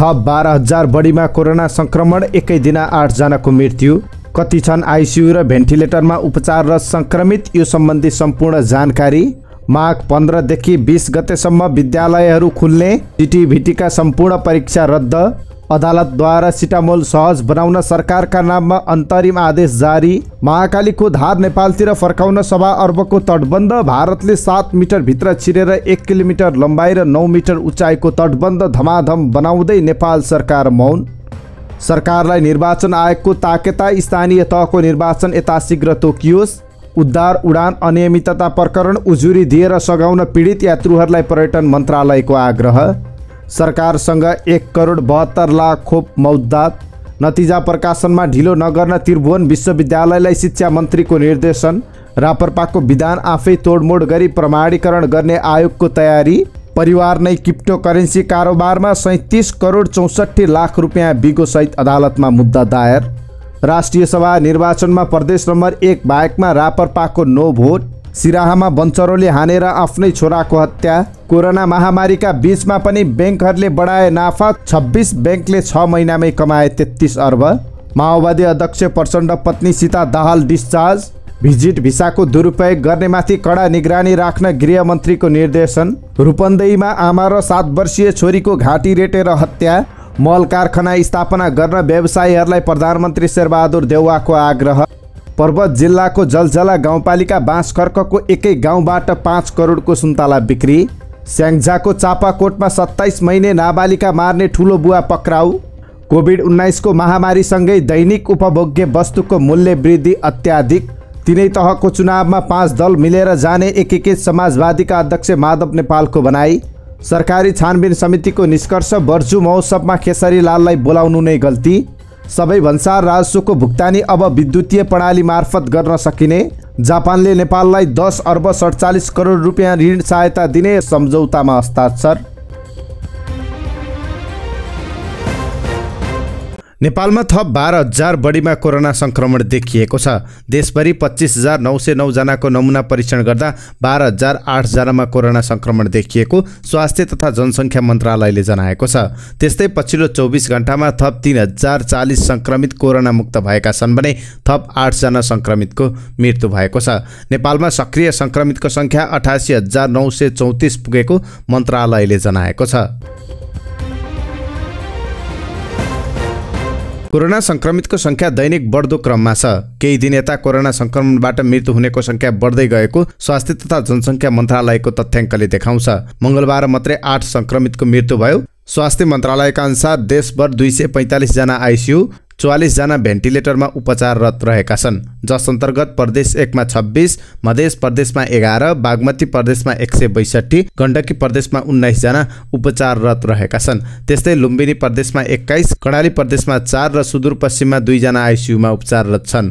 थप बाह्र हजार बढीमा कोरोना सङ्क्रमण एकै दिन आठजनाको मृत्यु कति छन् आइसियु र भेन्टिलेटरमा उपचार र सङ्क्रमित यो सम्बन्धी सम्पूर्ण जानकारी माघ पन्ध्रदेखि बिस गतेसम्म विद्यालयहरू खुल्ने सिटिभिटीका सम्पूर्ण परीक्षा रद्द अदालतद्वारा सिटामोल सहज बनाउन सरकारका नाममा अन्तरिम आदेश जारी महाकालीको धार नेपालतिर फर्काउन सभा अर्बको तटबन्ध भारतले सात मिटरभित्र छिरेर एक किलोमिटर लम्बाइ र नौ मिटर उचाइको तटबन्ध धमाधम बनाउँदै नेपाल सरकार मौन सरकारलाई निर्वाचन आयोगको ताकेता स्थानीय तहको निर्वाचन यता शीघ्र तोकियोस् उद्धार उडान अनियमितता प्रकरण उजुरी दिएर सघाउन पीडित यात्रुहरूलाई पर्यटन मन्त्रालयको आग्रह सरकारसँग एक करोड बहत्तर लाख खोप मौद्दा नतिजा प्रकाशनमा ढिलो नगर्न त्रिभुवन विश्वविद्यालयलाई शिक्षा मन्त्रीको निर्देशन रापरपाको विधान आफै तोडमोड गरी प्रमाणीकरण गर्ने आयोगको तयारी परिवार नै क्रिप्टो करेन्सी कारोबारमा सैँतिस करोड चौसठी लाख रुपियाँ बिगोसहित अदालतमा मुद्दा दायर राष्ट्रिय सभा निर्वाचनमा प्रदेश नम्बर एक बाहेकमा रापरपाको नो भोट सिराहामा बन्चरोले हानेर आफ्नै छोराको हत्या कोरोना महामारीका बिचमा पनि ब्याङ्कहरूले बढाए नाफा छब्बिस ब्याङ्कले छ महिनामै कमाए तेत्तिस अर्ब माओवादी अध्यक्ष प्रचण्ड पत्नी सीता दाहाल डिस्चार्ज भिजिट भिसाको दुरुपयोग गर्नेमाथि कडा निगरानी राख्न गृहमन्त्रीको निर्देशन रूपन्देहीमा आमा र सात वर्षीय छोरीको घाँटी रेटेर हत्या मल कारखाना स्थापना गर्न व्यवसायीहरूलाई प्रधानमन्त्री शेरबहादुर देउवाको आग्रह पर्वत जिल्लाको जलजला गाउँपालिका बाँसखर्कको एकै गाउँबाट पाँच करोडको सुन्तला बिक्री स्याङ्जाको चापाकोटमा सत्ताइस महिने नाबालिका मार्ने ठुलो बुवा पक्राउ कोभिड उन्नाइसको महामारीसँगै दैनिक उपभोग्य वस्तुको मूल्य वृद्धि अत्याधिक तिनै तहको चुनावमा पाँच दल मिलेर जाने एकीकृत समाजवादीका अध्यक्ष माधव नेपालको बनाई सरकारी छानबिन समितिको निष्कर्ष बर्जु महोत्सवमा खेसरी लाललाई बोलाउनु नै गल्ती सबै भन्सार राजस्वको भुक्तानी अब विद्युतीय प्रणाली मार्फत गर्न सकिने जापानले नेपाललाई दस अर्ब सडचालिस करोड रुपियाँ ऋण सहायता दिने सम्झौतामा हस्ताक्षर नेपालमा थप बाह्र हजार बढीमा कोरोना सङ्क्रमण देखिएको छ देशभरि पच्चिस हजार नौ सय नौजनाको नमुना परीक्षण गर्दा बाह्र हजार आठजनामा कोरोना सङ्क्रमण देखिएको स्वास्थ्य तथा जनसङ्ख्या मन्त्रालयले जनाएको छ त्यस्तै पछिल्लो चौबिस घन्टामा थप तिन हजार चालिस सङ्क्रमित कोरोना मुक्त भएका छन् भने थप आठजना सङ्क्रमितको मृत्यु भएको छ नेपालमा सक्रिय सङ्क्रमितको सङ्ख्या अठासी हजार नौ सय चौतिस पुगेको मन्त्रालयले जनाएको छ कोरोना संक्रमितको संख्या दैनिक बढ्दो क्रममा छ केही दिन यता कोरोना संक्रमणबाट मृत्यु हुनेको संख्या बढ्दै गएको स्वास्थ्य तथा जनसङ्ख्या मन्त्रालयको तथ्याङ्कले देखाउँछ मङ्गलबार मात्रै आठ संक्रमितको मृत्यु भयो स्वास्थ्य मन्त्रालयका अनुसार देशभर दुई सय पैँतालिसजना आइसियू चौवालिसजना भेन्टिलेटरमा उपचाररत रहेका छन् जस अन्तर्गत प्रदेश एकमा छब्बिस मधेस प्रदेशमा एघार बागमती प्रदेशमा एक सय बैसठी गण्डकी प्रदेशमा उन्नाइसजना उपचाररत रहेका छन् त्यस्तै लुम्बिनी प्रदेशमा एक्काइस कर्णाली प्रदेशमा चार र सुदूरपश्चिममा दुईजना आइसियुमा उपचाररत छन्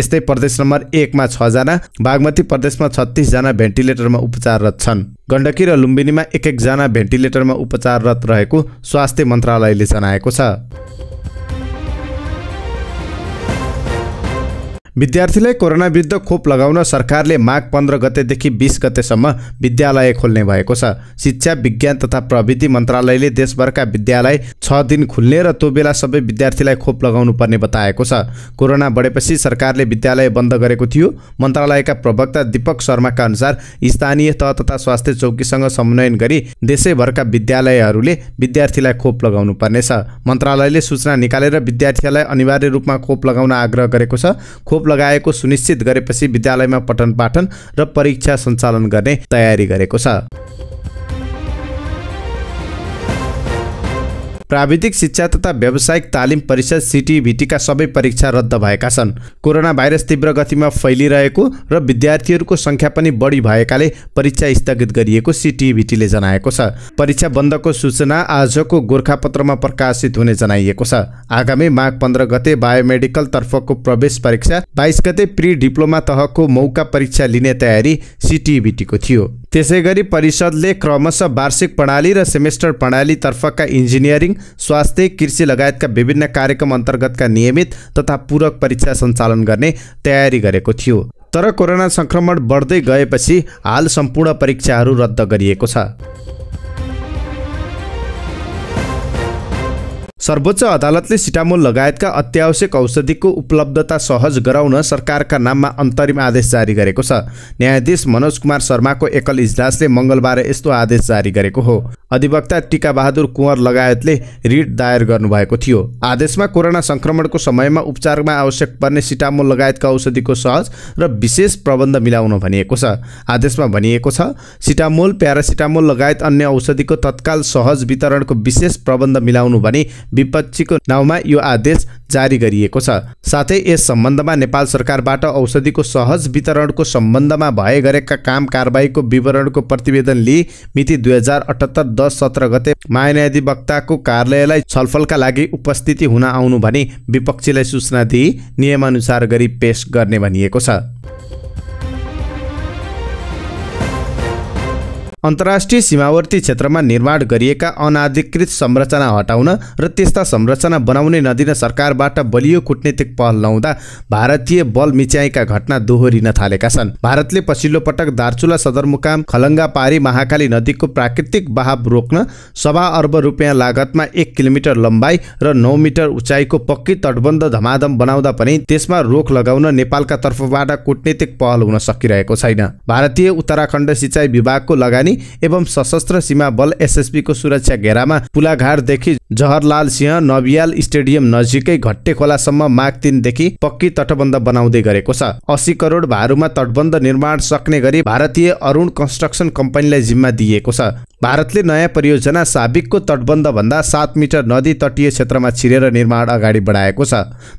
यस्तै प्रदेश नम्बर एकमा छजना बागमती प्रदेशमा छत्तिसजना भेन्टिलेटरमा उपचाररत छन् गण्डकी र लुम्बिनीमा एक एकजना भेन्टिलेटरमा उपचाररत रहेको स्वास्थ्य मन्त्रालयले जनाएको छ विद्यार्थीलाई कोरोना विरुद्ध खोप लगाउन सरकारले माघ पन्ध्र गतेदेखि बिस गतेसम्म विद्यालय खोल्ने भएको छ शिक्षा विज्ञान तथा प्रविधि मन्त्रालयले देशभरका विद्यालय छ दिन खुल्ने र त्यो बेला सबै विद्यार्थीलाई खोप लगाउनु पर्ने बताएको छ कोरोना बढेपछि सरकारले विद्यालय बन्द गरेको थियो मन्त्रालयका प्रवक्ता दीपक शर्माका अनुसार स्थानीय तह तथा स्वास्थ्य चौकीसँग समन्वयन गरी देशैभरका विद्यालयहरूले विद्यार्थीलाई खोप लगाउनु पर्नेछ मन्त्रालयले सूचना निकालेर विद्यार्थीलाई अनिवार्य रूपमा खोप लगाउन आग्रह गरेको छ खोप लगाएको सुनिश्चित गरेपछि विद्यालयमा पठन पाठन र परीक्षा सञ्चालन गर्ने तयारी गरेको छ प्राविधिक शिक्षा तथा व्यावसायिक तालिम परिषद सिटिभिटीका सबै परीक्षा रद्द भएका छन् कोरोना भाइरस तीव्र गतिमा फैलिरहेको र विद्यार्थीहरूको सङ्ख्या पनि बढी भएकाले परीक्षा स्थगित गरिएको सिटिभिटीले जनाएको छ परीक्षा बन्दको सूचना आजको गोर्खापत्रमा प्रकाशित हुने जनाइएको छ आगामी माघ पन्ध्र गते बायोमेडिकल तर्फको प्रवेश परीक्षा बाइस गते प्रि डिप्लोमा तहको मौका परीक्षा लिने तयारी सिटिभिटीको थियो त्यसै गरी परिषदले क्रमशः वार्षिक प्रणाली र सेमेस्टर प्रणालीतर्फका इन्जिनियरिङ स्वास्थ्य कृषि लगायतका विभिन्न कार्यक्रम अन्तर्गतका नियमित तथा पूरक परीक्षा सञ्चालन गर्ने तयारी गरेको थियो तर कोरोना सङ्क्रमण बढ्दै गएपछि हाल सम्पूर्ण परीक्षाहरू रद्द गरिएको छ सर्वोच्च अदालतले सिटामोल लगायतका अत्यावश्यक औषधिको उपलब्धता सहज गराउन सरकारका नाममा अन्तरिम आदेश जारी गरेको छ न्यायाधीश मनोज कुमार शर्माको एकल इजलासले मङ्गलबार यस्तो आदेश जारी गरेको हो अधिवक्ता बहादुर कुँवर लगायतले रिट दायर गर्नुभएको थियो आदेशमा कोरोना सङ्क्रमणको समयमा उपचारमा आवश्यक पर्ने सिटामोल लगायतका औषधिको सहज र विशेष प्रबन्ध मिलाउन भनिएको छ आदेशमा भनिएको छ सिटामोल प्यारासिटामोल लगायत अन्य औषधिको तत्काल सहज वितरणको विशेष प्रबन्ध मिलाउनु भने विपक्षीको नाउँमा यो आदेश जारी गरिएको छ साथै यस सम्बन्धमा नेपाल सरकारबाट औषधिको सहज वितरणको सम्बन्धमा भए गरेका काम कारवाहीको विवरणको प्रतिवेदन लिई मिति दुई हजार अठहत्तर दस सत्र गते महान्याधिवक्ताको कार्यालयलाई छलफलका लागि उपस्थिति हुन आउनु भनी विपक्षीलाई सूचना दिई नियमअनुसार गरी पेश गर्ने भनिएको छ अन्तर्राष्ट्रिय सीमावर्ती क्षेत्रमा निर्माण गरिएका अनाधिकृत संरचना हटाउन र त्यस्ता संरचना बनाउने नदिन सरकारबाट बलियो कुटनीतिक पहल लाउँदा भारतीय बल मिच्याएका घटना दोहोरिन थालेका छन् भारतले पछिल्लो पटक दार्चुला सदरमुकाम पारी महाकाली नदीको प्राकृतिक बहाव रोक्न सवा अर्ब रुपियाँ लागतमा एक किलोमिटर लम्बाइ र नौ मिटर उचाइको पक्की तटबन्ध धमाधम बनाउँदा पनि त्यसमा रोक लगाउन नेपालका तर्फबाट कुटनीतिक पहल हुन सकिरहेको छैन भारतीय उत्तराखण्ड सिँचाइ विभागको लगानी निगरानी एवं सशस्त्र सीमा बल एसएसबीको सुरक्षा घेरामा पुलाघाटदेखि जहरलाल सिंह नबियाल स्टेडियम नजिकै घट्टे खोलासम्म माघ तिनदेखि पक्की तटबन्ध बनाउँदै गरेको छ अस्सी करोड भारूमा तटबन्ध निर्माण सक्ने गरी भारतीय अरुण कन्स्ट्रक्सन कम्पनीलाई जिम्मा दिएको छ भारतले नयाँ परियोजना साबिकको तटबन्धभन्दा सात मिटर नदी तटीय क्षेत्रमा छिरेर निर्माण अगाडि बढाएको छ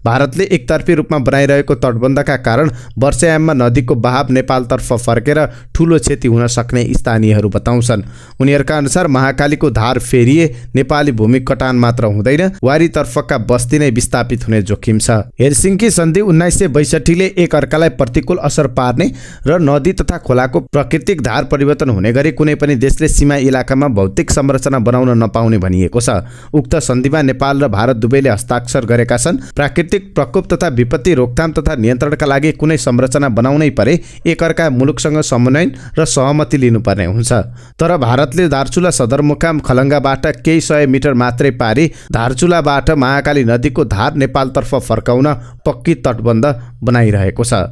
भारतले एकतर्फी रूपमा बनाइरहेको तटबन्धका कारण वर्षायाममा नदीको बहाव नेपालतर्फ फर्केर ठुलो क्षति हुन सक्ने स्थानीयहरू बताउँछन् उनीहरूका अनुसार महाकालीको धार फेरिए नेपाली भूमि कटान मात्र हुँदैन वारीतर्फका बस्ती नै विस्थापित हुने जोखिम छ हेलसिङ्की सन्धि उन्नाइस सय बैसठीले एक प्रतिकूल असर पार्ने र नदी तथा खोलाको प्राकृतिक धार परिवर्तन हुने गरी कुनै पनि देशले सीमा इलाकामा भौतिक संरचना बनाउन नपाउने भनिएको छ उक्त सन्धिमा नेपाल र भारत दुवैले हस्ताक्षर गरेका छन् प्राकृतिक प्रकोप तथा विपत्ति रोकथाम तथा नियन्त्रणका लागि कुनै संरचना बनाउनै परे एकअर्का मुलुकसँग समन्वय र सहमति लिनुपर्ने हुन्छ तर भारतले धारचुला सदरमुकाम खलङ्गाबाट केही सय मिटर मात्रै पारी धारचुलाबाट महाकाली नदीको धार नेपालतर्फ फर्काउन पक्की तटबन्ध बनाइरहेको छ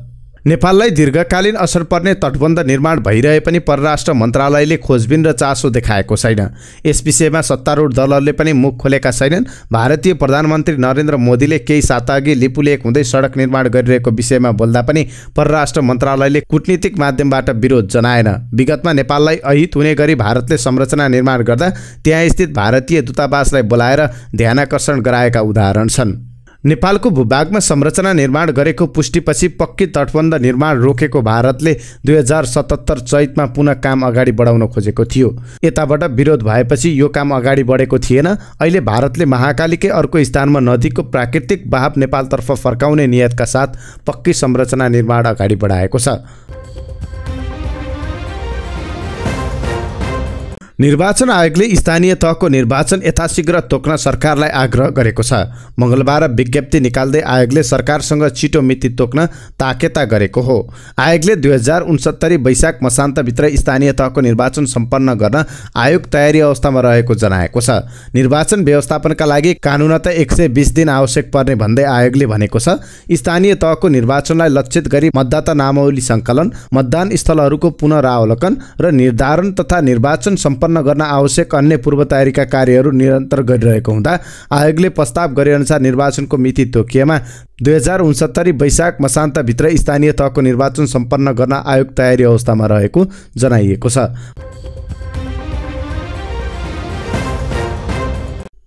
नेपाललाई दीर्घकालीन असर पर्ने तटबन्ध निर्माण भइरहे पनि परराष्ट्र मन्त्रालयले खोजबिन र चासो देखाएको छैन यस विषयमा सत्तारूढ दलहरूले पनि मुख खोलेका छैनन् भारतीय प्रधानमन्त्री नरेन्द्र मोदीले केही साताअघि लिपुलेक हुँदै सडक निर्माण गरिरहेको विषयमा बोल्दा पनि परराष्ट्र मन्त्रालयले कुटनीतिक माध्यमबाट विरोध जनाएन विगतमा नेपाललाई अहित हुने गरी भारतले संरचना निर्माण गर्दा त्यहाँ स्थित भारतीय दूतावासलाई बोलाएर ध्यानाकर्षण गराएका उदाहरण छन् नेपालको भूभागमा संरचना निर्माण गरेको पुष्टिपछि पक्की तटबन्ध निर्माण रोकेको भारतले दुई हजार सतहत्तर चैतमा पुनः काम अगाडि बढाउन खोजेको थियो यताबाट विरोध भएपछि यो काम अगाडि बढेको थिएन अहिले भारतले महाकालीकै अर्को स्थानमा नदीको प्राकृतिक बहाव नेपालतर्फ फर्काउने नियतका साथ पक्की संरचना निर्माण अगाडि बढाएको छ निर्वाचन आयोगले स्थानीय तहको निर्वाचन यथाशीघ्र तोक्न सरकारलाई आग्रह गरेको छ मङ्गलबार विज्ञप्ति निकाल्दै आयोगले सरकारसँग छिटो मिति तोक्न ताकेता गरेको हो आयोगले दुई हजार उन्सत्तरी वैशाख मसान्तभित्र स्थानीय तहको निर्वाचन सम्पन्न गर्न आयोग तयारी अवस्थामा रहेको जनाएको छ निर्वाचन व्यवस्थापनका लागि कानुनत एक सय बिस दिन आवश्यक पर्ने भन्दै आयोगले भनेको छ स्थानीय तहको निर्वाचनलाई लक्षित गरी मतदाता नामावली सङ्कलन मतदान स्थलहरूको पुनरावलोकन र निर्धारण तथा निर्वाचन सम्पन्न सम्पन्न गर्न आवश्यक अन्य पूर्व तयारीका कार्यहरू निरन्तर गरिरहेको हुँदा आयोगले प्रस्ताव गरेअनुसार निर्वाचनको मिति तोकिएमा दुई हजार उनसत्तरी वैशाख मसान्तभित्र स्थानीय तहको निर्वाचन सम्पन्न गर्न आयोग तयारी अवस्थामा रहेको जनाइएको छ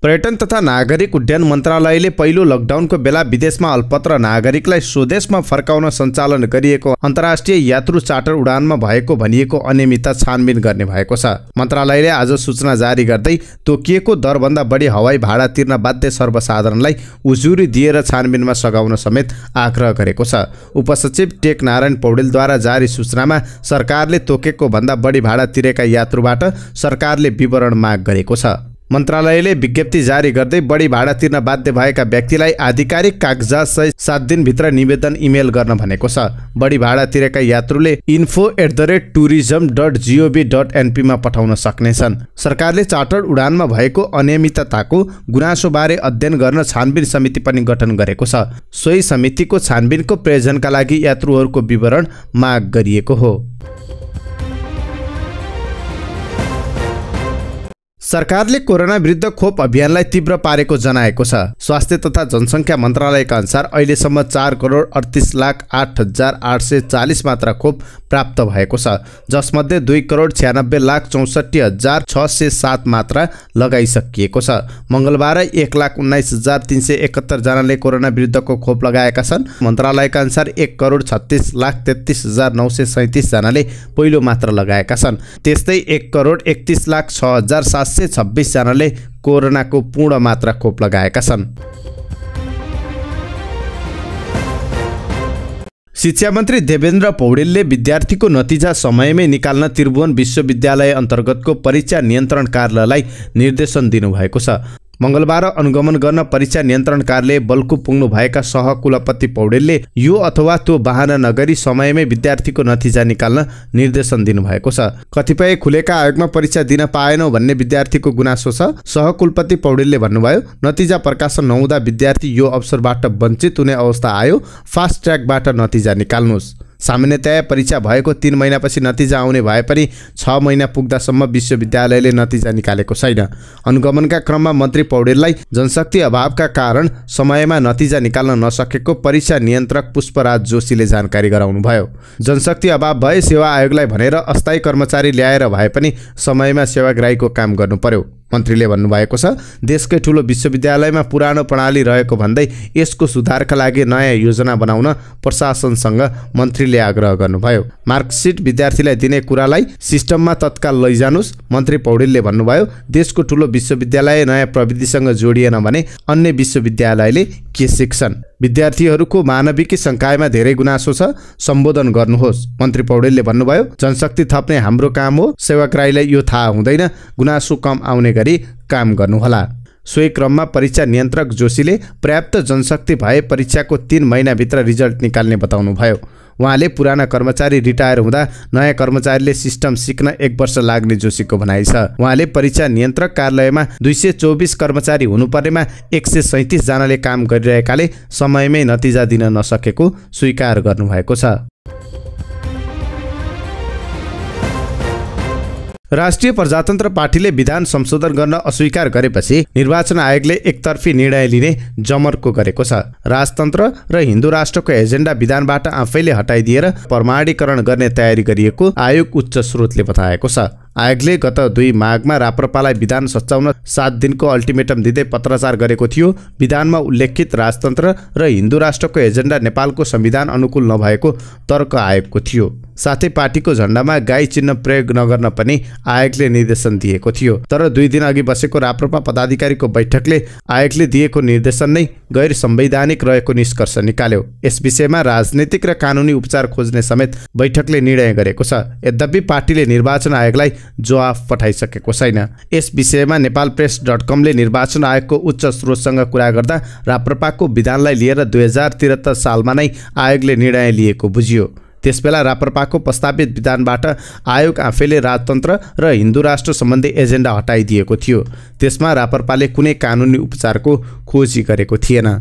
पर्यटन तथा नागरिक उड्डयन मन्त्रालयले पहिलो लकडाउनको बेला विदेशमा अल्पत्र नागरिकलाई स्वदेशमा फर्काउन सञ्चालन गरिएको अन्तर्राष्ट्रिय यात्रु चार्टर उडानमा भएको भनिएको अनियमितता छानबिन गर्ने भएको छ मन्त्रालयले आज सूचना जारी गर्दै तोकिएको दरभन्दा बढी हवाई भाडा तिर्न बाध्य सर्वसाधारणलाई उजुरी दिएर छानबिनमा सघाउन समेत आग्रह गरेको छ उपसचिव टेक नारायण पौडेलद्वारा जारी सूचनामा सरकारले तोकेको भन्दा बढी भाडा तिरेका यात्रुबाट सरकारले विवरण माग गरेको छ मन्त्रालयले विज्ञप्ति जारी गर्दै बढी भाडा तिर्न बाध्य भएका व्यक्तिलाई आधिकारिक कागजात सहित सात दिनभित्र निवेदन इमेल गर्न भनेको छ बढी भाडा तिरेका यात्रुले info at the rate tourism dot gov dot एनपीमा पठाउन सक्नेछन् सरकारले चार्टर्ड उडानमा भएको अनियमितताको गुनासोबारे अध्ययन गर्न छानबिन समिति पनि गठन गरेको छ सोही समितिको छानबिनको प्रयोजनका लागि यात्रुहरूको विवरण माग गरिएको हो सरकारले कोरोना विरुद्ध खोप अभियानलाई तीव्र पारेको जनाएको छ स्वास्थ्य तथा जनसङ्ख्या मन्त्रालयका अनुसार अहिलेसम्म चार करोड अडतिस लाख आठ हजार आठ सय चालिस मात्रा खोप प्राप्त भएको छ जसमध्ये दुई करोड छ्यानब्बे लाख चौसठी हजार छ सय सात मात्रा लगाइसकिएको छ मङ्गलबार एक लाख उन्नाइस हजार तिन सय एकहत्तरजनाले कोरोना विरुद्धको खोप लगाएका छन् मन्त्रालयका अनुसार एक करोड छत्तिस लाख तेत्तिस हजार नौ सय सैँतिसजनाले पहिलो मात्रा लगाएका छन् त्यस्तै एक करोड एकतिस लाख छ हजार सात सय छब्बिसजनाले कोरोनाको पूर्ण मात्रा खोप लगाएका छन् शिक्षा मन्त्री देवेन्द्र पौडेलले विद्यार्थीको नतिजा समयमै निकाल्न त्रिभुवन विश्वविद्यालय अन्तर्गतको परीक्षा नियन्त्रण कार्यालयलाई निर्देशन दिनुभएको छ मङ्गलबार अनुगमन गर्न परीक्षा नियन्त्रण कार्यालय बल्कु पुग्नुभएका सहकुलपति पौडेलले यो अथवा त्यो वाहना नगरी समयमै विद्यार्थीको नतिजा निकाल्न निर्देशन दिनुभएको छ कतिपय खुलेका आयोगमा परीक्षा दिन पाएनौ भन्ने विद्यार्थीको गुनासो छ सहकुलपति पौडेलले भन्नुभयो नतिजा प्रकाशन नहुँदा विद्यार्थी यो अवसरबाट वञ्चित हुने अवस्था आयो फास्ट ट्र्याकबाट नतिजा निकाल्नुहोस् सामान्यतया परीक्षा भएको तिन महिनापछि नतिजा आउने भए पनि छ महिना पुग्दासम्म विश्वविद्यालयले नतिजा निकालेको छैन अनुगमनका क्रममा मन्त्री पौडेललाई जनशक्ति अभावका कारण समयमा नतिजा निकाल्न नसकेको परीक्षा नियन्त्रक पुष्पराज जोशीले जानकारी गराउनुभयो जनशक्ति अभाव भए सेवा आयोगलाई भनेर अस्थायी कर्मचारी ल्याएर भए पनि समयमा सेवाग्राहीको काम गर्नु पर्यो मन्त्रीले भन्नुभएको छ देशकै ठुलो विश्वविद्यालयमा पुरानो प्रणाली रहेको भन्दै यसको सुधारका लागि नयाँ योजना बनाउन प्रशासनसँग मन्त्रीले आग्रह गर्नुभयो मार्कसिट विद्यार्थीलाई दिने कुरालाई सिस्टममा तत्काल लैजानुस् मन्त्री पौडेलले भन्नुभयो देशको ठुलो विश्वविद्यालय नयाँ प्रविधिसँग जोडिएन भने अन्य विश्वविद्यालयले के सिक्छन् विद्यार्थीहरूको मानविकी संकायमा धेरै गुनासो छ सम्बोधन गर्नुहोस् मन्त्री पौडेलले भन्नुभयो जनशक्ति थप्ने हाम्रो काम हो सेवाग्राहीलाई यो थाहा हुँदैन गुनासो कम आउने गरी काम गर्नुहोला सोही क्रममा परीक्षा नियन्त्रक जोशीले पर्याप्त जनशक्ति भए परीक्षाको तिन महिनाभित्र रिजल्ट निकाल्ने बताउनुभयो उहाँले पुराना कर्मचारी रिटायर हुँदा नयाँ कर्मचारीले सिस्टम सिक्न एक वर्ष लाग्ने जोशीको भनाइ छ उहाँले परीक्षा नियन्त्रक कार्यालयमा दुई सय चौबिस कर्मचारी हुनुपर्नेमा एक सय सैतिसजनाले काम गरिरहेकाले समयमै नतिजा दिन नसकेको स्वीकार गर्नुभएको छ राष्ट्रिय प्रजातन्त्र पार्टीले विधान संशोधन गर्न अस्वीकार गरेपछि निर्वाचन आयोगले एकतर्फी निर्णय लिने जमर्को गरेको छ राजतन्त्र र हिन्दू राष्ट्रको एजेन्डा विधानबाट आफैले हटाइदिएर प्रमाणीकरण गर्ने तयारी गरिएको आयोग उच्च स्रोतले बताएको छ आयोगले गत दुई माघमा राप्रपालाई विधान सच्याउन सात दिनको अल्टिमेटम दिँदै पत्राचार गरेको थियो विधानमा उल्लेखित राजतन्त्र र हिन्दू राष्ट्रको एजेन्डा नेपालको संविधान अनुकूल नभएको तर्क आयोगको थियो साथै पार्टीको झण्डामा गाई चिन्ह प्रयोग नगर्न पनि आयोगले निर्देशन दिएको थियो तर दुई दिन अघि बसेको राप्रपा पदाधिकारीको बैठकले आयोगले दिएको निर्देशन नै गैर संवैधानिक रहेको निष्कर्ष निकाल्यो यस विषयमा राजनैतिक र कानुनी उपचार खोज्ने समेत बैठकले निर्णय गरेको छ यद्यपि पार्टीले निर्वाचन आयोगलाई जवाफ पठाइसकेको छैन यस विषयमा नेपाल प्रेस डट कमले निर्वाचन आयोगको उच्च स्रोतसँग कुरा गर्दा राप्रपाको विधानलाई लिएर दुई हजार त्रिहत्तर सालमा नै आयोगले निर्णय लिएको बुझियो त्यसबेला राप्रपाको प्रस्तावित विधानबाट आयोग आफैले राजतन्त्र र हिन्दू राष्ट्र सम्बन्धी एजेन्डा हटाइदिएको थियो त्यसमा राप्रपाले कुनै कानुनी उपचारको खोजी गरेको थिएन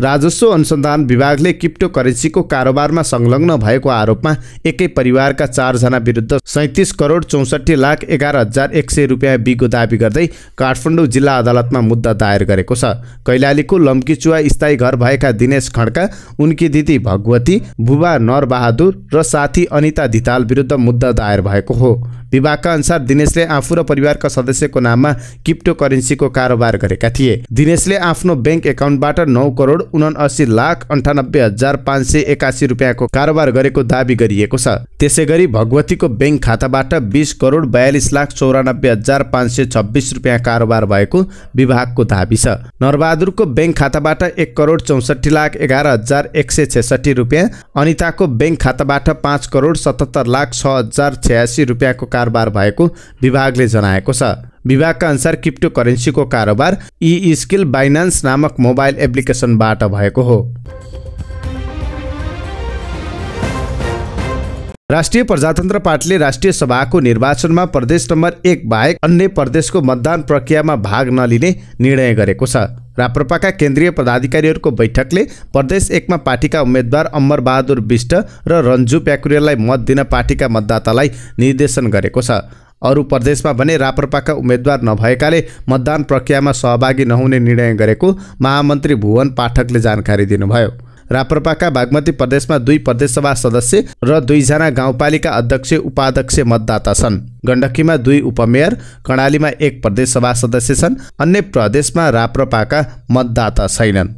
राजस्व अनुसन्धान विभागले क्रिप्टो करेन्सीको कारोबारमा संलग्न भएको आरोपमा एकै परिवारका चारजना विरुद्ध सैतिस करोड चौसठी लाख एघार हजार एक सय रुपियाँ बिगो दावी गर्दै काठमाडौँ जिल्ला अदालतमा मुद्दा दायर गरेको छ कैलालीको लम्कीचुवा स्थायी घर भएका दिनेश खड्का उनकी दिदी भगवती बुबा नरबहादुर र साथी अनिता धिताल विरुद्ध मुद्दा दायर भएको हो विभागका अनुसार दिनेशले आफू र परिवारका सदस्यको नाममा क्रिप्टो करेन्सीको कारोबार गरेका थिए दिनेशले आफ्नो ब्याङ्क एकाउन्टबाट नौ करोड उनासी लाख अन्ठानब्बे हजार पाँच सय एकासी रुपियाँको कारोबार गरेको दावी गरिएको छ त्यसै गरी भगवतीको ब्याङ्क खाताबाट बिस करोड बयालिस लाख चौरानब्बे हजार पाँच सय छब्बिस रुपियाँ कारोबार भएको विभागको दावी छ नरबहादुरको ब्याङ्क खाताबाट एक करोड चौसठी लाख एघार हजार एक सय छेसठी रुपियाँ अनिताको ब्याङ्क खाताबाट पाँच करोड सतहत्तर लाख छ हजार छयासी रुपियाँको कारोबार भएको विभागले जनाएको छ विभागका अनुसार क्रिप्टो करेन्सीको कारोबार ई स्किल बाइनान्स नामक मोबाइल एप्लिकेसनबाट भएको हो राष्ट्रिय प्रजातन्त्र पार्टीले राष्ट्रिय सभाको निर्वाचनमा प्रदेश नम्बर एक बाहेक अन्य प्रदेशको मतदान प्रक्रियामा भाग नलिने निर्णय गरेको छ राप्रपाका केन्द्रीय पदाधिकारीहरूको बैठकले प्रदेश एकमा पार्टीका उम्मेद्वार अमरबहादुर विष्ट र रन्जु प्याकुरेललाई मत दिन पार्टीका मतदातालाई निर्देशन गरेको छ अरू प्रदेशमा भने राप्रपाका उम्मेद्वार नभएकाले मतदान प्रक्रियामा सहभागी नहुने निर्णय गरेको महामन्त्री भुवन पाठकले जानकारी दिनुभयो राप्रपाका बागमती प्रदेशमा दुई प्रदेशसभा सदस्य र दुईजना गाउँपालिका अध्यक्ष उपाध्यक्ष मतदाता छन् गण्डकीमा दुई उपमेयर कर्णालीमा एक प्रदेशसभा सदस्य छन् अन्य प्रदेशमा राप्रपाका मतदाता छैनन्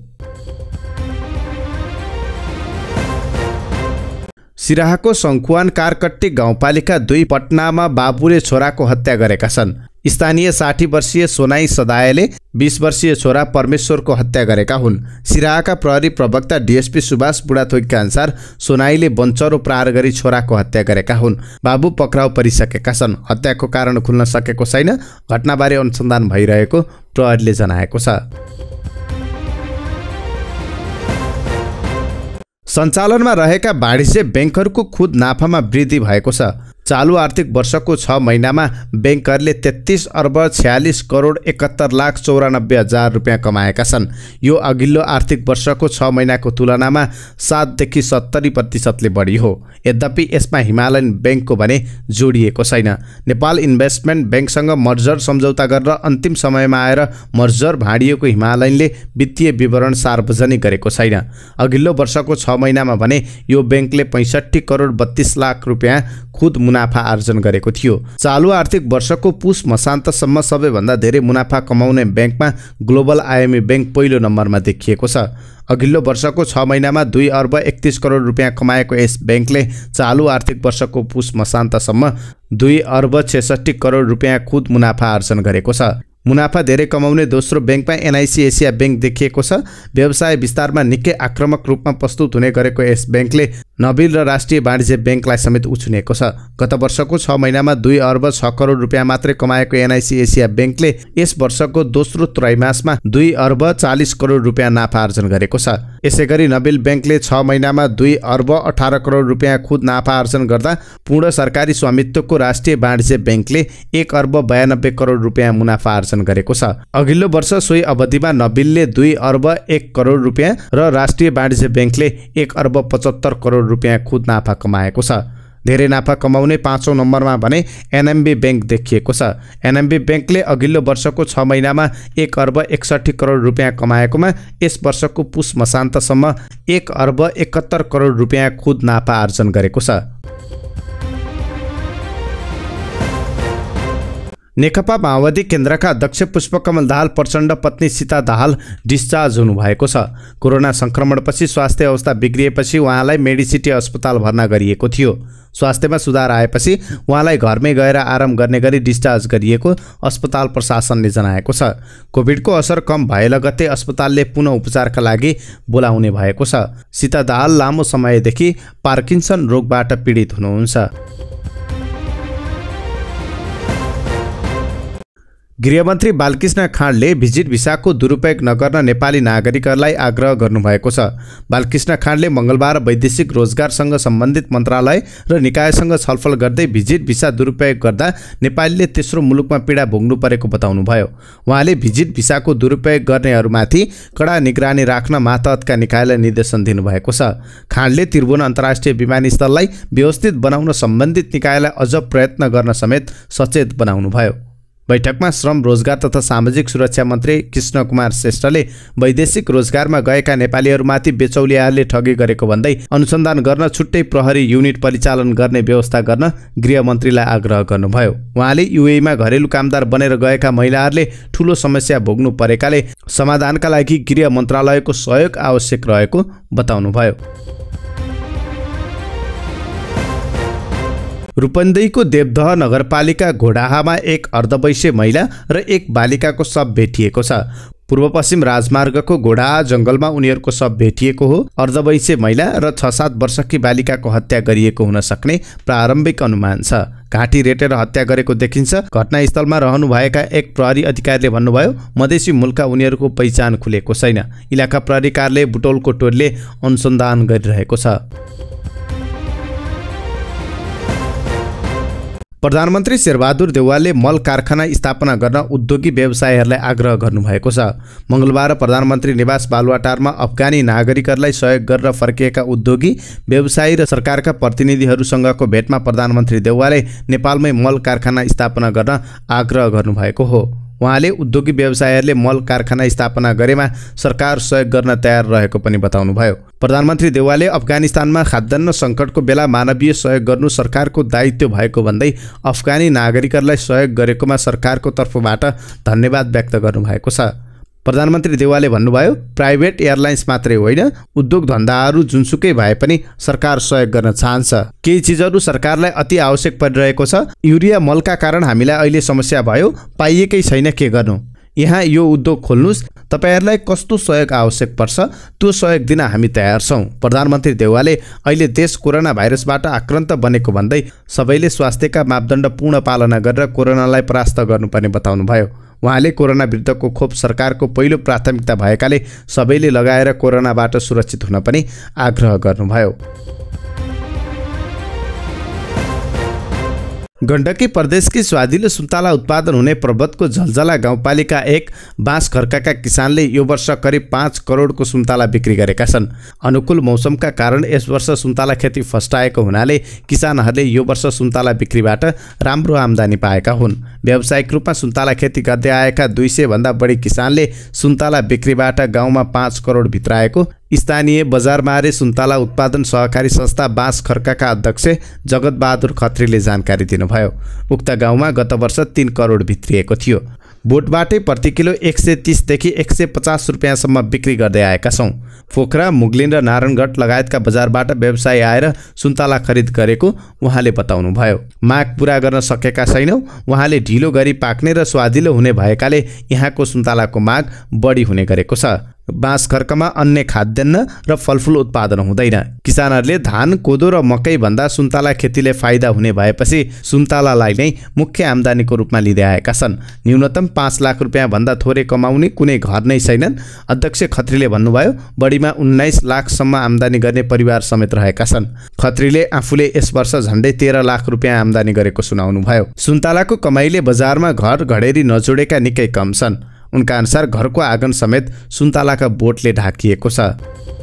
सिराहाको सङ्कुवान कारकट्टी गाउँपालिका दुई पटनामा बाबुले छोराको हत्या गरेका छन् स्थानीय साठी वर्षीय सोनाई सदायले बिस वर्षीय छोरा परमेश्वरको हत्या गरेका हुन् सिराहाका प्रहरी प्रवक्ता डिएसपी सुभाष बुढाथोकका अनुसार सोनाईले बन्चरो प्रहार गरी छोराको हत्या गरेका हुन् बाबु पक्राउ परिसकेका छन् हत्याको कारण खुल्न सकेको छैन घटनाबारे अनुसन्धान भइरहेको प्रहरीले जनाएको छ सञ्चालनमा रहेका वाणिज्य ब्याङ्कहरूको खुद नाफामा वृद्धि भएको छ चालु आर्थिक वर्षको छ महिनामा ब्याङ्करले तेत्तिस अर्ब छ्यालिस करोड एकहत्तर लाख चौरानब्बे हजार रुपियाँ कमाएका छन् यो अघिल्लो आर्थिक वर्षको छ महिनाको तुलनामा सातदेखि सत्तरी प्रतिशतले बढी हो यद्यपि यसमा हिमालयन ब्याङ्कको भने जोडिएको छैन नेपाल इन्भेस्टमेन्ट ब्याङ्कसँग मर्जर सम्झौता गरेर अन्तिम समयमा आएर मर्जर भाँडिएको हिमालयनले वित्तीय विवरण सार्वजनिक गरेको छैन अघिल्लो वर्षको छ महिनामा भने यो ब्याङ्कले पैँसठी करोड बत्तिस लाख रुपियाँ खुद मुनाफा आर्जन गरेको थियो चालु आर्थिक वर्षको पुस मसान्तसम्म सबैभन्दा धेरै मुनाफा कमाउने ब्याङ्कमा ग्लोबल आइएमए ब्याङ्क पहिलो नम्बरमा देखिएको छ अघिल्लो वर्षको छ महिनामा दुई अर्ब एकतिस करोड रुपियाँ कमाएको यस ब्याङ्कले चालु आर्थिक वर्षको पुस मसान्तसम्म दुई अर्ब छेसठी करोड रुपियाँ खुद मुनाफा आर्जन गरेको छ मुनाफा धेरै कमाउने दोस्रो ब्याङ्कमा एनआइसी एसिया ब्याङ्क देखिएको छ व्यवसाय विस्तारमा निकै आक्रमक रूपमा प्रस्तुत हुने गरेको यस ब्याङ्कले नबिल र राष्ट्रिय वाणिज्य ब्याङ्कलाई समेत उछिनेको छ गत वर्षको छ महिनामा दुई अर्ब छ करोड रुपियाँ मात्रै कमाएको एनआइसी एसिया ब्याङ्कले यस वर्षको दोस्रो त्रैमासमा दुई अर्ब चालिस करोड रुपियाँ नाफा आर्जन गरेको छ यसैगरी नबिल ब्याङ्कले छ महिनामा दुई अर्ब अठार करोड रुपियाँ खुद नाफा आर्जन गर्दा पूर्ण सरकारी स्वामित्वको राष्ट्रिय वाणिज्य ब्याङ्कले एक अर्ब बयानब्बे करोड रुपियाँ मुनाफा आर्जन गरेको छ अघिल्लो वर्ष सोही अवधिमा नबिलले दुई अर्ब एक करोड रुपियाँ र राष्ट्रिय वाणिज्य ब्याङ्कले एक अर्ब पचहत्तर करोड रुपियाँ खुद नाफा कमाएको छ धेरै नाफा कमाउने पाँचौँ नम्बरमा भने एनएमबी ब्याङ्क देखिएको छ एनएमबी ब्याङ्कले अघिल्लो वर्षको छ महिनामा एक अर्ब एकसट्ठी करोड रुपियाँ कमाएकोमा यस वर्षको पुष मसान्तसम्म एक अर्ब एकहत्तर करोड रुपियाँ खुद नाफा आर्जन गरेको छ नेकपा माओवादी केन्द्रका अध्यक्ष पुष्पकमल दाहाल प्रचण्ड पत्नी सीता दाहाल डिस्चार्ज हुनुभएको छ कोरोना सङ्क्रमणपछि स्वास्थ्य अवस्था बिग्रिएपछि उहाँलाई मेडिसिटी अस्पताल भर्ना गरिएको थियो स्वास्थ्यमा सुधार आएपछि उहाँलाई घरमै गएर आराम गर्ने गरी डिस्चार्ज गरिएको अस्पताल प्रशासनले जनाएको छ कोभिडको असर कम भए लगत्तै अस्पतालले पुनः उपचारका लागि बोलाउने भएको छ सीता दाहाल लामो समयदेखि पार्किन्सन रोगबाट पीडित हुनुहुन्छ गृहमन्त्री बालकृष्ण खाँडले भिजिट भिसाको दुरुपयोग नगर्न नेपाली नागरिकहरूलाई आग्रह गर्नुभएको छ बालकृष्ण खाँडले मङ्गलबार वैदेशिक रोजगारसँग सम्बन्धित मन्त्रालय र निकायसँग छलफल गर्दै भिजिट भिसा दुरुपयोग गर्दा नेपालीले तेस्रो मुलुकमा पीडा भोग्नु परेको बताउनुभयो उहाँले भिजिट भिसाको दुरुपयोग गर्नेहरूमाथि कडा निगरानी राख्न मातहतका निकायलाई निर्देशन दिनुभएको छ खाँडले त्रिभुवन अन्तर्राष्ट्रिय विमानस्थललाई व्यवस्थित बनाउन सम्बन्धित निकायलाई अझ प्रयत्न गर्न समेत सचेत बनाउनुभयो बैठकमा श्रम रोजगार तथा सामाजिक सुरक्षा मन्त्री कृष्ण कुमार श्रेष्ठले वैदेशिक रोजगारमा गएका नेपालीहरूमाथि बेचौलियाहरूले ठगी गरेको भन्दै अनुसन्धान गर्न छुट्टै प्रहरी युनिट परिचालन गर्ने व्यवस्था गर्न गृहमन्त्रीलाई आग्रह गर्नुभयो उहाँले युएमा घरेलु कामदार बनेर गएका महिलाहरूले ठूलो समस्या भोग्नु परेकाले समाधानका लागि गृह मन्त्रालयको सहयोग आवश्यक रहेको बताउनुभयो रूपन्देहीको देवदह नगरपालिका घोडाहामा एक अर्धवैश्य महिला र एक बालिकाको शब भेटिएको छ पूर्वपश्चिम राजमार्गको घोडा जङ्गलमा उनीहरूको शव भेटिएको हो अर्धवैश्य महिला र छ सात वर्षकी बालिकाको हत्या गरिएको हुन सक्ने प्रारम्भिक अनुमान छ घाँटी रेटेर हत्या गरेको देखिन्छ घटनास्थलमा रहनुभएका एक प्रहरी अधिकारीले भन्नुभयो मधेसी मूलका उनीहरूको पहिचान खुलेको छैन इलाका प्रहरी कार्यालय बुटोलको टोलले अनुसन्धान गरिरहेको छ प्रधानमन्त्री शेरबहादुर देउवालले मल कारखाना स्थापना गर्न उद्योगी व्यवसायीहरूलाई आग्रह गर्नुभएको छ मङ्गलबार प्रधानमन्त्री निवास बालुवाटारमा अफगानी नागरिकहरूलाई सहयोग गरेर फर्किएका उद्योगी व्यवसायी र सरकारका प्रतिनिधिहरूसँगको भेटमा प्रधानमन्त्री देवालले नेपालमै मल कारखाना स्थापना गर्न आग्रह गर्नुभएको हो उहाँले उद्योगी व्यवसायहरूले मल कारखाना स्थापना गरेमा सरकार सहयोग गर्न तयार रहेको पनि बताउनुभयो प्रधानमन्त्री देवालले अफगानिस्तानमा खाद्यान्न सङ्कटको बेला मानवीय सहयोग गर्नु सरकारको दायित्व भएको भन्दै अफगानी नागरिकहरूलाई सहयोग गरेकोमा सरकारको तर्फबाट धन्यवाद व्यक्त गर्नुभएको छ प्रधानमन्त्री देवालले भन्नुभयो प्राइभेट एयरलाइन्स मात्रै होइन उद्योग धन्दाहरू जुनसुकै भए पनि सरकार सहयोग गर्न चाहन्छ केही चिजहरू सरकारलाई अति आवश्यक परिरहेको छ युरिया मलका कारण हामीलाई अहिले समस्या भयो पाइएकै छैन के गर्नु यहाँ यो उद्योग खोल्नुहोस् तपाईँहरूलाई कस्तो सहयोग आवश्यक पर्छ त्यो सहयोग दिन हामी तयार छौँ प्रधानमन्त्री देउवाले अहिले देश कोरोना भाइरसबाट आक्रान्त बनेको भन्दै सबैले स्वास्थ्यका मापदण्ड पूर्ण पालना गरेर कोरोनालाई परास्त गर्नुपर्ने बताउनुभयो उहाँले कोरोना विरुद्धको खोप सरकारको पहिलो प्राथमिकता भएकाले सबैले लगाएर कोरोनाबाट सुरक्षित हुन पनि आग्रह गर्नुभयो गण्डकी प्रदेशकी स्वादिलो सुन्तला उत्पादन हुने पर्वतको झलझला गाउँपालिका एक खर्काका किसानले यो वर्ष करिब पाँच करोडको सुन्तला बिक्री गरेका छन् अनुकूल मौसमका कारण यस वर्ष सुन्तला खेती फस्टाएको हुनाले किसानहरूले यो वर्ष सुन्तला बिक्रीबाट राम्रो आम्दानी पाएका हुन् व्यावसायिक रूपमा सुन्तला खेती गर्दै आएका दुई सयभन्दा बढी किसानले सुन्तला बिक्रीबाट गाउँमा पाँच करोड भित्राएको स्थानीय बजारमारे सुन्तला उत्पादन सहकारी संस्था बाँस खर्काका अध्यक्ष जगतबहादुर खत्रीले जानकारी दिनुभयो उक्त गाउँमा गत वर्ष तिन करोड भित्रिएको थियो बोटबाटै प्रति किलो एक सय तिसदेखि एक सय पचास रुपियाँसम्म बिक्री गर्दै आएका छौँ पोखरा मुगलिन र नारायणगढ लगायतका बजारबाट व्यवसाय आएर सुन्तला खरिद गरेको उहाँले बताउनुभयो माग पुरा गर्न सकेका छैनौँ उहाँले ढिलो गरी पाक्ने र स्वादिलो हुने भएकाले यहाँको सुन्तलाको माग बढी हुने गरेको छ बाँस खर्कमा अन्य खाद्यान्न र फलफुल उत्पादन हुँदैन किसानहरूले धान कोदो र मकै भन्दा सुन्तला खेतीले फाइदा हुने भएपछि सुन्तलालाई नै मुख्य आम्दानीको रूपमा लिँदै आएका छन् न्यूनतम पाँच लाख भन्दा थोरै कमाउने कुनै घर नै छैनन् अध्यक्ष खत्रीले भन्नुभयो बढीमा उन्नाइस लाखसम्म आम्दानी गर्ने परिवार समेत रहेका छन् खत्रीले आफूले यस वर्ष झन्डै तेह्र लाख रुपियाँ आम्दानी गरेको सुनाउनुभयो सुन्तलाको कमाइले बजारमा घर घडेरी नजोडेका निकै कम छन् उनका अनुसार घरको आँगन समेत सुन्तलाका बोटले ढाकिएको छ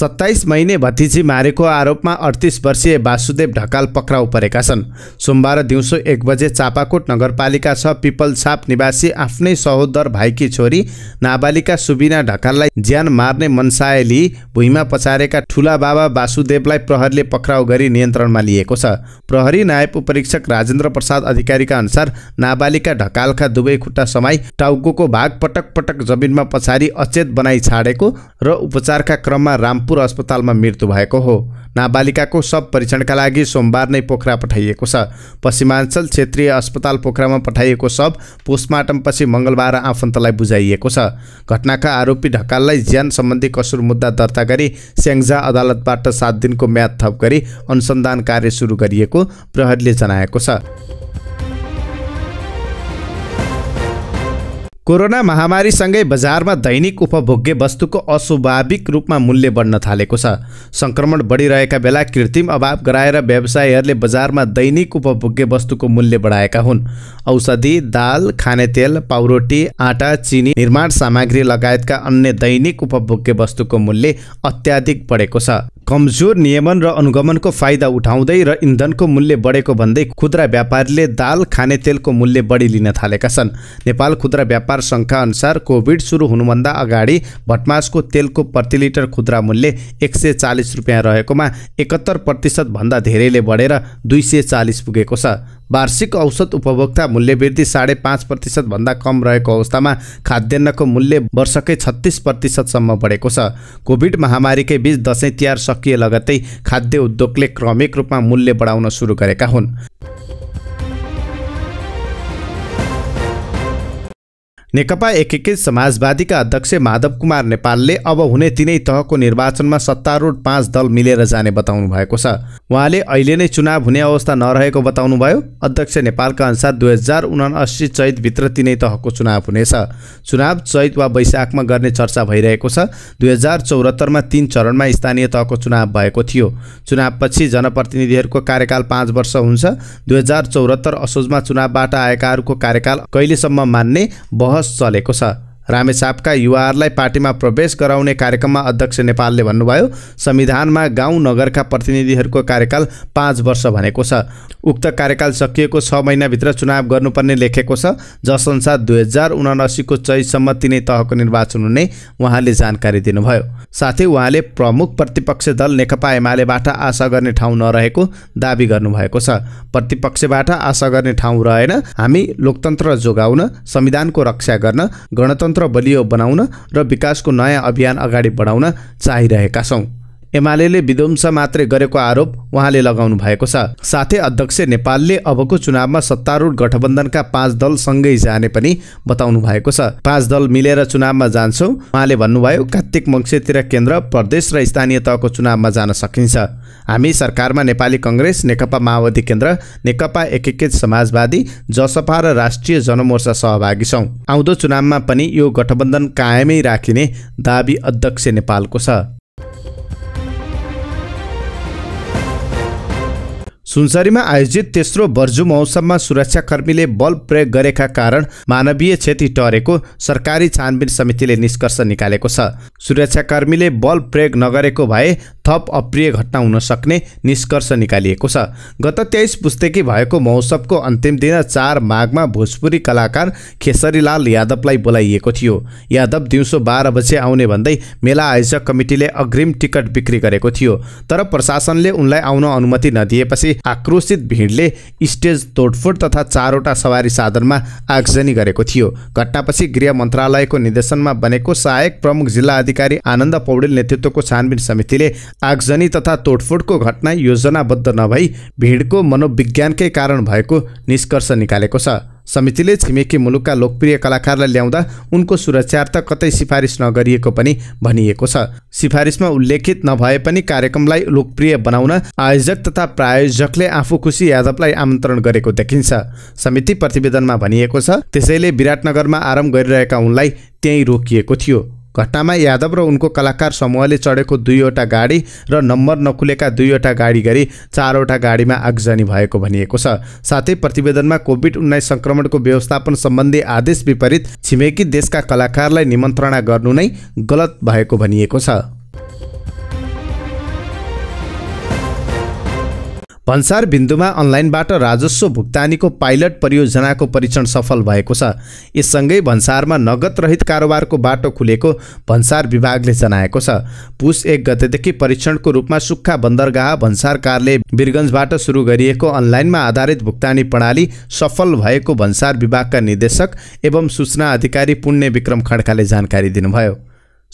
सत्ताइस महिने भतिजी मारेको आरोपमा अडतिस वर्षीय वासुदेव ढकाल पक्राउ परेका छन् सोमबार दिउँसो एक बजे चापाकोट नगरपालिका छ पिपल छाप निवासी आफ्नै सहोदर भाइकी छोरी नाबालिका सुबिना ढकाललाई ज्यान मार्ने मनसायली भुइँमा पचारेका ठुला बाबा वासुदेवलाई प्रहरीले पक्राउ गरी नियन्त्रणमा लिएको छ प्रहरी नायब उपरीक्षक राजेन्द्र प्रसाद अधिकारीका अनुसार नाबालिका ढकालका दुवै खुट्टा समाई टाउको भाग पटक पटक जमिनमा पछाडि अचेत बनाई छाडेको र उपचारका क्रममा राम रामपुर अस्पतालमा मृत्यु भएको हो नाबालिकाको सब परीक्षणका लागि सोमबार नै पोखरा पठाइएको छ पश्चिमाञ्चल क्षेत्रीय अस्पताल पोखरामा पठाइएको सब पोस्टमार्टमपछि मङ्गलबार आफन्तलाई बुझाइएको छ घटनाका आरोपी ढकाललाई ज्यान सम्बन्धी कसुर मुद्दा दर्ता गरी स्याङ्जा अदालतबाट सात दिनको म्याद थप गरी अनुसन्धान कार्य सुरु गरिएको प्रहरीले जनाएको छ कोरोना महामारीसँगै बजारमा दैनिक उपभोग्य वस्तुको अस्वाभाविक रूपमा मूल्य बढ्न थालेको छ सङ्क्रमण बढिरहेका बेला कृत्रिम अभाव गराएर व्यवसायीहरूले बजारमा दैनिक उपभोग्य वस्तुको मूल्य बढाएका हुन् औषधि दाल खानेतेल पाउरोटी आँटा चिनी निर्माण सामग्री लगायतका अन्य दैनिक उपभोग्य वस्तुको मूल्य अत्याधिक बढेको छ कमजोर नियमन र अनुगमनको फाइदा उठाउँदै र इन्धनको मूल्य बढेको भन्दै खुद्रा व्यापारीले दाल खाने तेलको मूल्य बढी लिन थालेका छन् नेपाल खुद्रा व्यापार सङ्घका अनुसार कोभिड सुरु हुनुभन्दा अगाडि भटमासको तेलको प्रति लिटर खुद्रा मूल्य एक सय चालिस रुपियाँ रहेकोमा एकहत्तर प्रतिशतभन्दा धेरैले बढेर दुई सय चालिस पुगेको छ वार्षिक औसत उपभोक्ता मूल्यवृद्धि साढे पाँच प्रतिशतभन्दा कम रहेको अवस्थामा खाद्यान्नको मूल्य वर्षकै छत्तिस प्रतिशतसम्म बढेको छ कोभिड महामारीकै बीच दसैँ तिहार सकिए लगत्तै खाद्य उद्योगले क्रमिक रूपमा मूल्य बढाउन सुरु गरेका हुन् नेकपा एकीकृत समाजवादीका अध्यक्ष माधव कुमार नेपालले अब हुने तिनै तहको निर्वाचनमा सत्तारूढ पाँच दल मिलेर जाने बताउनु भएको छ उहाँले अहिले नै चुनाव हुने अवस्था नरहेको बताउनुभयो अध्यक्ष नेपालका अनुसार दुई हजार भित्र चैतभित्र तिनै तहको चुनाव हुनेछ चुनाव चैत वा वैशाखमा गर्ने चर्चा भइरहेको छ दुई हजार चौहत्तरमा तिन चरणमा स्थानीय तहको चुनाव भएको थियो चुनावपछि जनप्रतिनिधिहरूको कार्यकाल पाँच वर्ष हुन्छ दुई हजार चौरात्तर असोजमा चुनावबाट आएकाहरूको कार्यकाल कहिलेसम्म मान्ने बहस सहज चलेको छ रामेछापका युवाहरूलाई पार्टीमा प्रवेश गराउने कार्यक्रममा अध्यक्ष नेपालले भन्नुभयो संविधानमा गाउँ नगरका प्रतिनिधिहरूको कार्यकाल पाँच वर्ष भनेको छ उक्त कार्यकाल सकिएको छ महिनाभित्र चुनाव गर्नुपर्ने लेखेको छ जसअनुसार दुई हजार उनासीको चैतसम्म तिनै तहको निर्वाचन हुने उहाँले जानकारी दिनुभयो साथै उहाँले प्रमुख प्रतिपक्ष दल नेकपा एमालेबाट आशा गर्ने ठाउँ नरहेको दावी गर्नुभएको छ प्रतिपक्षबाट आशा गर्ने ठाउँ रहेन हामी लोकतन्त्र जोगाउन संविधानको रक्षा गर्न गणतन्त्र र बलियो बनाउन र विकासको नयाँ अभियान अगाडि बढाउन चाहिरहेका छौँ एमाले विध्वंस मात्रै गरेको आरोप उहाँले लगाउनु भएको छ साथै अध्यक्ष नेपालले अबको चुनावमा सत्तारूढ गठबन्धनका पाँच सँगै जाने पनि बताउनु भएको छ पाँच दल मिलेर चुनावमा जान्छौँ उहाँले भन्नुभयो कात्तिक मङ्सिरतिर केन्द्र प्रदेश र स्थानीय तहको चुनावमा जान सकिन्छ हामी सरकारमा नेपाली कङ्ग्रेस नेकपा माओवादी केन्द्र नेकपा एकीकृत समाजवादी जसपा र राष्ट्रिय जनमोर्चा सहभागी छौँ आउँदो चुनावमा पनि यो गठबन्धन कायमै राखिने दावी अध्यक्ष नेपालको छ सुनसरीमा आयोजित तेस्रो बर्जु महोत्सवमा सुरक्षाकर्मीले बल प्रयोग गरेका कारण मानवीय क्षति टरेको सरकारी छानबिन समितिले निष्कर्ष निकालेको छ सुरक्षाकर्मीले बल प्रयोग नगरेको भए थप अप्रिय घटना हुन सक्ने निष्कर्ष निकालिएको छ गत तेइस पुस्तकी भएको महोत्सवको अन्तिम दिन चार माघमा भोजपुरी कलाकार खेसरीलाल यादवलाई बोलाइएको थियो यादव दिउँसो बाह्र बजे आउने भन्दै मेला आयोजक कमिटीले अग्रिम टिकट बिक्री गरेको थियो तर प्रशासनले उनलाई आउन अनुमति नदिएपछि आक्रोशित भिडले स्टेज तोडफोड तथा चारवटा सवारी साधनमा आगजनी गरेको थियो घटनापछि गृह मन्त्रालयको निर्देशनमा बनेको सहायक प्रमुख जिल्ला अधिकारी आनन्द पौडेल नेतृत्वको छानबिन समितिले आगजनी तथा तोडफोडको घटना योजनाबद्ध नभई भिडको मनोविज्ञानकै कारण भएको निष्कर्ष निकालेको छ समितिले छिमेकी मुलुकका लोकप्रिय कलाकारलाई ल्याउँदा उनको सुरक्षार्थ कतै सिफारिस नगरिएको पनि भनिएको छ सिफारिसमा उल्लेखित नभए पनि कार्यक्रमलाई लोकप्रिय बनाउन आयोजक तथा प्रायोजकले आफू खुसी यादवलाई आमन्त्रण गरेको देखिन्छ समिति प्रतिवेदनमा भनिएको छ त्यसैले विराटनगरमा आराम गरिरहेका उनलाई त्यहीँ रोकिएको थियो घटनामा यादव र उनको कलाकार समूहले चढेको दुईवटा गाडी र नम्बर नखुलेका दुईवटा गाडी गरी चारवटा गाडीमा आगजनी भएको भनिएको छ साथै प्रतिवेदनमा कोभिड उन्नाइस सङ्क्रमणको व्यवस्थापन सम्बन्धी आदेश विपरीत छिमेकी देशका कलाकारलाई निमन्त्रणा गर्नु नै गलत भएको भनिएको छ भन्सार बिन्दुमा अनलाइनबाट राजस्व भुक्तानीको पाइलट परियोजनाको परीक्षण सफल भएको छ यससँगै भन्सारमा नगद रहित कारोबारको बाटो खुलेको भन्सार विभागले जनाएको छ पुस एक गतेदेखि परीक्षणको रूपमा सुक्खा बन्दरगाह भन्सार कार्यालय वीरगन्जबाट सुरु गरिएको अनलाइनमा आधारित भुक्तानी प्रणाली सफल भएको भन्सार विभागका निर्देशक एवं सूचना अधिकारी पुण्य विक्रम खड्काले जानकारी दिनुभयो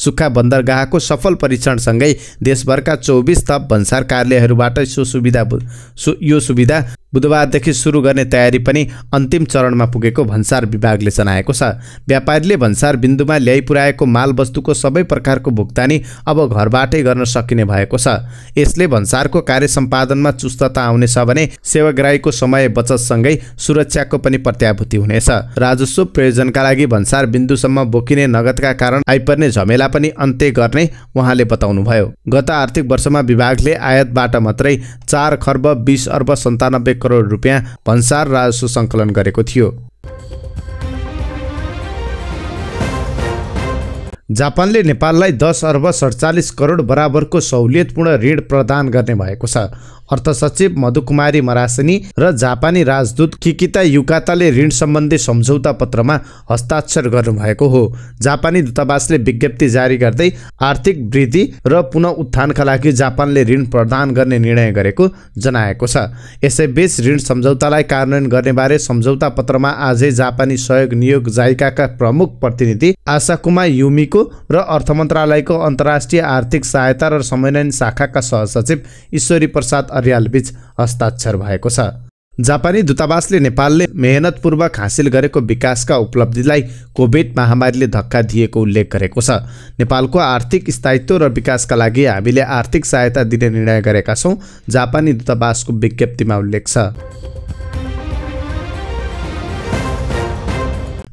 सुक्खा बन्दरगाहको सफल परीक्षणसँगै देशभरका चौबिस थप भन्सार कार्यालयहरूबाट सो सुविधा सु, यो सुविधा बुधबारदेखि सुरु गर्ने तयारी पनि अन्तिम चरणमा पुगेको भन्सार विभागले जनाएको छ व्यापारीले भन्सार बिन्दुमा ल्याइ पुर्याएको मालवस्तुको सबै प्रकारको भुक्तानी अब घरबाटै गर्न सकिने भएको छ यसले भन्सारको कार्य सम्पादनमा चुस्तता आउनेछ भने सेवाग्राहीको समय बचतसँगै सुरक्षाको पनि प्रत्याभूति हुनेछ राजस्व प्रयोजनका लागि भन्सार बिन्दुसम्म बोकिने नगदका कारण आइपर्ने झमेला पनि अन्त्य गर्ने उहाँले बताउनुभयो गत आर्थिक वर्षमा विभागले आयातबाट मात्रै चार खर्ब बिस अर्ब सन्तानब्बे करोड रुपियाँ भन्सार राजस्व सङ्कलन गरेको थियो जापानले नेपाललाई दस अर्ब सडचालिस करोड बराबरको सहुलियतपूर्ण ऋण प्रदान गर्ने भएको छ अर्थ सचिव मधुकुमारी मरासनी र जापानी राजदूत किकिता युकाताले ऋण सम्बन्धी सम्झौता पत्रमा हस्ताक्षर गर्नुभएको हो जापानी दूतावासले विज्ञप्ति जारी गर्दै आर्थिक वृद्धि र पुनः उत्थानका लागि जापानले ऋण प्रदान गर्ने निर्णय गरेको जनाएको छ यसैबीच ऋण सम्झौतालाई कार्यान्वयन गर्नेबारे सम्झौता पत्रमा आजै जापानी सहयोग नियोग जाइकाका प्रमुख प्रतिनिधि आसाकुमा युमीको प्रदेशको र अर्थ मन्त्रालयको अन्तर्राष्ट्रिय आर्थिक सहायता र समन्वयन शाखाका सहसचिव ईश्वरी प्रसाद अर्यालबीच हस्ताक्षर भएको छ जापानी दूतावासले नेपालले मेहनतपूर्वक हासिल गरेको विकासका उपलब्धिलाई कोभिड महामारीले धक्का दिएको उल्लेख गरेको छ नेपालको आर्थिक स्थायित्व र विकासका लागि हामीले आर्थिक सहायता दिने निर्णय गरेका छौँ जापानी दूतावासको विज्ञप्तिमा उल्लेख छ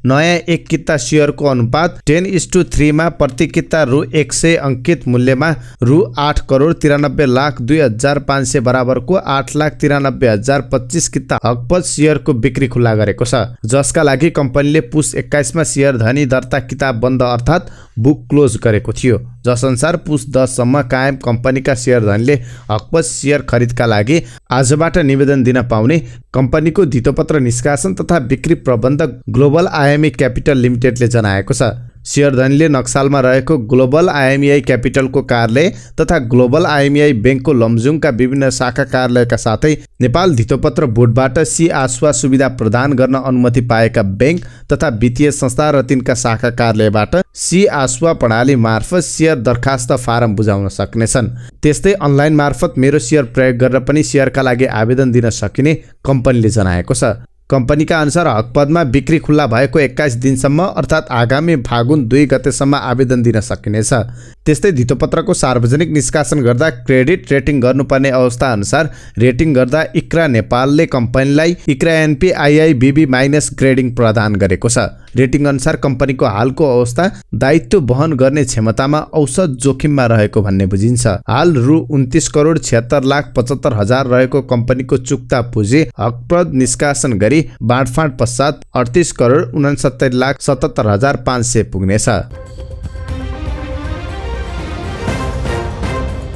नयाँ एक किता सेयरको अनुपात टेन टू थ्रीमा प्रति किता रु एक सय अङ्कित मूल्यमा रु आठ करोड तिरानब्बे लाख दुई हजार पाँच सय बराबरको आठ लाख तिरानब्बे हजार पच्चिस किता हकपत सेयरको बिक्री खुल्ला गरेको छ जसका लागि कम्पनीले पुस एक्काइसमा सेयर धनी दर्ता किताब बन्द अर्थात् बुक क्लोज गरेको थियो जसअनुसार पुस दससम्म कायम कम्पनीका सेयरधनले हकपस सेयर खरिदका लागि आजबाट निवेदन दिन पाउने कम्पनीको धितोपत्र निष्कासन तथा बिक्री प्रबन्धक ग्लोबल आइएमई क्यापिटल लिमिटेडले जनाएको छ सेयरधनीले नक्सालमा रहेको ग्लोबल आइएमआई क्यापिटलको कार्यालय तथा ग्लोबल आइएमआई ब्याङ्कको लमजुङका विभिन्न शाखा कार्यालयका साथै नेपाल धितोपत्र बोर्डबाट सी आसुवा सुविधा प्रदान गर्न अनुमति पाएका ब्याङ्क तथा वित्तीय संस्था र तिनका शाखा कार्यालयबाट सी आसुवा प्रणाली मार्फत सेयर दरखास्त फारम बुझाउन सक्नेछन् त्यस्तै अनलाइन मार्फत मेरो सेयर प्रयोग गरेर पनि सेयरका लागि आवेदन दिन सकिने कम्पनीले जनाएको छ कम्पनीका अनुसार हकपदमा बिक्री खुल्ला भएको एक्काइस दिनसम्म अर्थात् आगामी फागुन दुई गतेसम्म आवेदन दिन सकिनेछ त्यस्तै धितोपत्रको सार्वजनिक निष्कासन गर्दा क्रेडिट रेटिङ गर्नुपर्ने अवस्था अनुसार रेटिङ गर्दा इक्रा नेपालले कम्पनीलाई इक्रा एनपिआइआइबिबी माइनस ग्रेडिङ प्रदान गरेको छ रेटिङ अनुसार कम्पनीको हालको अवस्था दायित्व वहन गर्ने क्षमतामा औसत जोखिममा रहेको भन्ने बुझिन्छ हाल रु उन्तिस करोड छिहत्तर लाख पचहत्तर हजार रहेको कम्पनीको चुक्ता पुँजी हकप्रद निष्कासन गरी बाँडफाँड पश्चात अडतिस करोड उनासत्तरी लाख सतहत्तर हजार पाँच सय पुग्नेछ